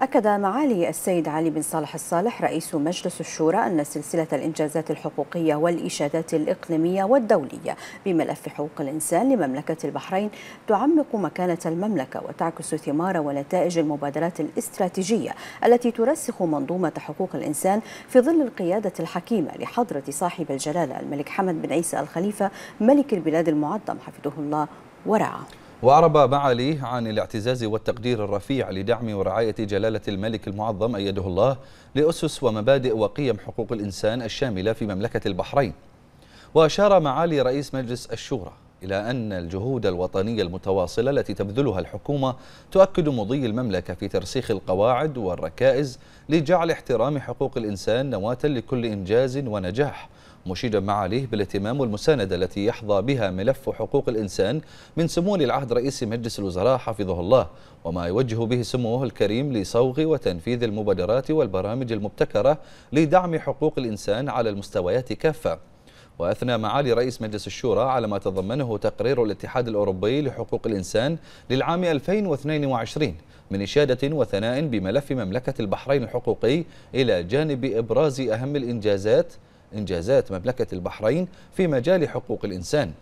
أكد معالي السيد علي بن صالح الصالح رئيس مجلس الشورى أن سلسلة الإنجازات الحقوقية والإشادات الإقليمية والدولية بملف حقوق الإنسان لمملكة البحرين تعمق مكانة المملكة وتعكس ثمار ونتائج المبادرات الاستراتيجية التي ترسخ منظومة حقوق الإنسان في ظل القيادة الحكيمة لحضرة صاحب الجلالة الملك حمد بن عيسى الخليفة ملك البلاد المعظم حفظه الله ورعاه وأعرب معاليه عن الاعتزاز والتقدير الرفيع لدعم ورعاية جلالة الملك المعظم أيده الله لأسس ومبادئ وقيم حقوق الإنسان الشاملة في مملكة البحرين وأشار معالي رئيس مجلس الشورى إلى أن الجهود الوطنية المتواصلة التي تبذلها الحكومة تؤكد مضي المملكة في ترسيخ القواعد والركائز لجعل احترام حقوق الإنسان نواة لكل إنجاز ونجاح مشيدا معاليه بالاهتمام والمساندة التي يحظى بها ملف حقوق الإنسان من سمو العهد رئيس مجلس الوزراء حفظه الله وما يوجه به سموه الكريم لصوغ وتنفيذ المبادرات والبرامج المبتكرة لدعم حقوق الإنسان على المستويات كافة وأثنى معالي رئيس مجلس الشورى على ما تضمنه تقرير الاتحاد الأوروبي لحقوق الإنسان للعام 2022 من إشادة وثناء بملف مملكة البحرين الحقوقي إلى جانب إبراز أهم الإنجازات إنجازات مملكة البحرين في مجال حقوق الإنسان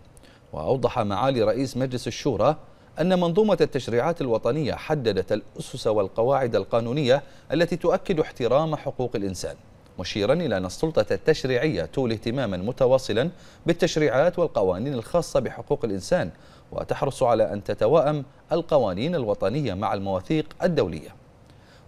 وأوضح معالي رئيس مجلس الشورى أن منظومة التشريعات الوطنية حددت الأسس والقواعد القانونية التي تؤكد احترام حقوق الإنسان مشيرا إلى أن السلطة التشريعية تولي اهتماما متواصلا بالتشريعات والقوانين الخاصة بحقوق الإنسان وتحرص على أن تتواءم القوانين الوطنية مع المواثيق الدولية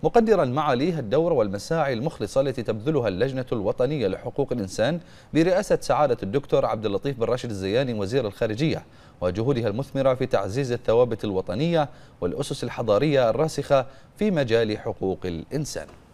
مقدرا معاليه الدور والمساعي المخلصة التي تبذلها اللجنة الوطنية لحقوق الإنسان برئاسة سعادة الدكتور عبد اللطيف بن راشد الزياني وزير الخارجية وجهودها المثمرة في تعزيز الثوابت الوطنية والأسس الحضارية الراسخة في مجال حقوق الإنسان